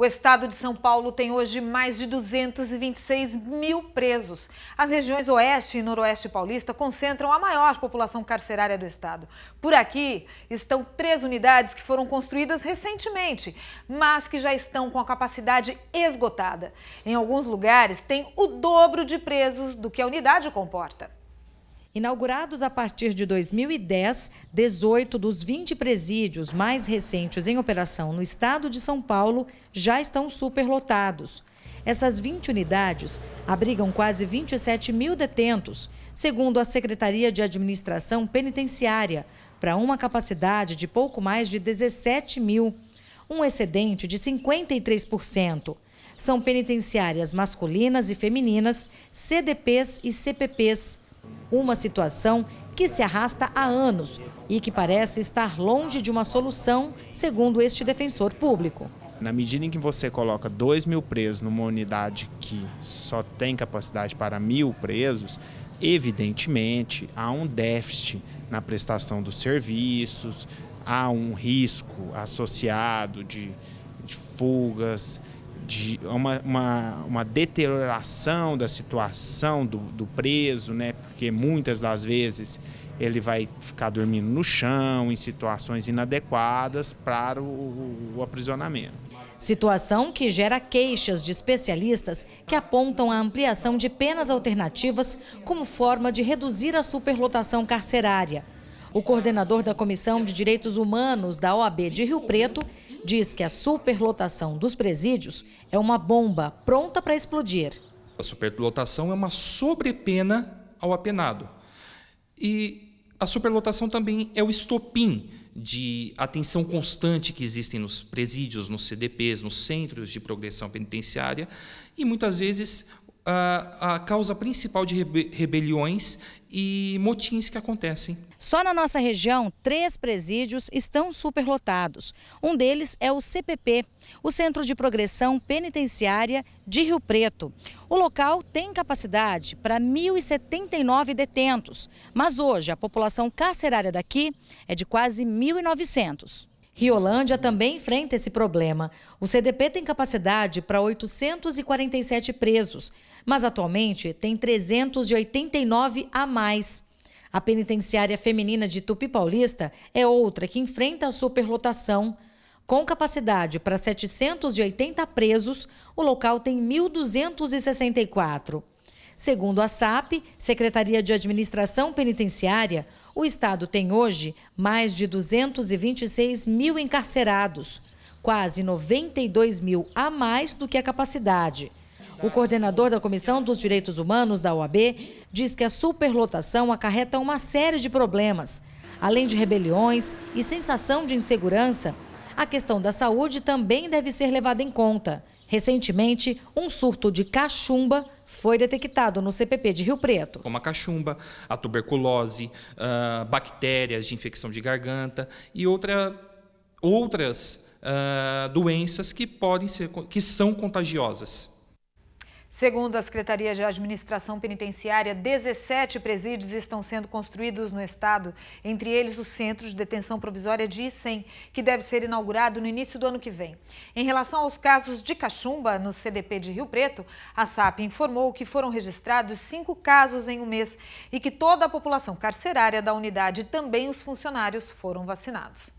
O estado de São Paulo tem hoje mais de 226 mil presos. As regiões Oeste e Noroeste Paulista concentram a maior população carcerária do estado. Por aqui estão três unidades que foram construídas recentemente, mas que já estão com a capacidade esgotada. Em alguns lugares, tem o dobro de presos do que a unidade comporta. Inaugurados a partir de 2010, 18 dos 20 presídios mais recentes em operação no estado de São Paulo já estão superlotados. Essas 20 unidades abrigam quase 27 mil detentos, segundo a Secretaria de Administração Penitenciária, para uma capacidade de pouco mais de 17 mil, um excedente de 53% são penitenciárias masculinas e femininas, CDPs e CPPs. Uma situação que se arrasta há anos e que parece estar longe de uma solução, segundo este defensor público. Na medida em que você coloca 2 mil presos numa unidade que só tem capacidade para mil presos, evidentemente há um déficit na prestação dos serviços, há um risco associado de, de fugas, de uma, uma, uma, deterioração da situação do, do preso, né? Porque muitas das vezes ele vai ficar dormindo no chão, em situações inadequadas para o, o, aprisionamento. Situação que gera queixas de especialistas que apontam a ampliação de penas alternativas como forma de reduzir a superlotação carcerária. O coordenador da Comissão de Direitos Humanos da OAB de Rio Preto diz que a superlotação dos presídios é uma bomba pronta para explodir. A superlotação é uma sobrepena ao apenado. E a superlotação também é o estopim de atenção constante que existem nos presídios, nos CDPs, nos centros de progressão penitenciária e muitas vezes a, a causa principal de rebe rebeliões e motins que acontecem. Só na nossa região, três presídios estão superlotados. Um deles é o CPP, o Centro de Progressão Penitenciária de Rio Preto. O local tem capacidade para 1.079 detentos, mas hoje a população carcerária daqui é de quase 1.900. Riolândia também enfrenta esse problema. O CDP tem capacidade para 847 presos, mas atualmente tem 389 a mais. A penitenciária feminina de Tupi Paulista é outra que enfrenta a superlotação. Com capacidade para 780 presos, o local tem 1.264. Segundo a SAP, Secretaria de Administração Penitenciária, o Estado tem hoje mais de 226 mil encarcerados, quase 92 mil a mais do que a capacidade. O coordenador da Comissão dos Direitos Humanos da OAB diz que a superlotação acarreta uma série de problemas. Além de rebeliões e sensação de insegurança, a questão da saúde também deve ser levada em conta. Recentemente, um surto de cachumba foi detectado no CPP de Rio Preto. Como a cachumba, a tuberculose, uh, bactérias de infecção de garganta e outra, outras uh, doenças que podem ser, que são contagiosas. Segundo a Secretaria de Administração Penitenciária, 17 presídios estão sendo construídos no estado, entre eles o Centro de Detenção Provisória de Icem, que deve ser inaugurado no início do ano que vem. Em relação aos casos de cachumba no CDP de Rio Preto, a SAP informou que foram registrados cinco casos em um mês e que toda a população carcerária da unidade e também os funcionários foram vacinados.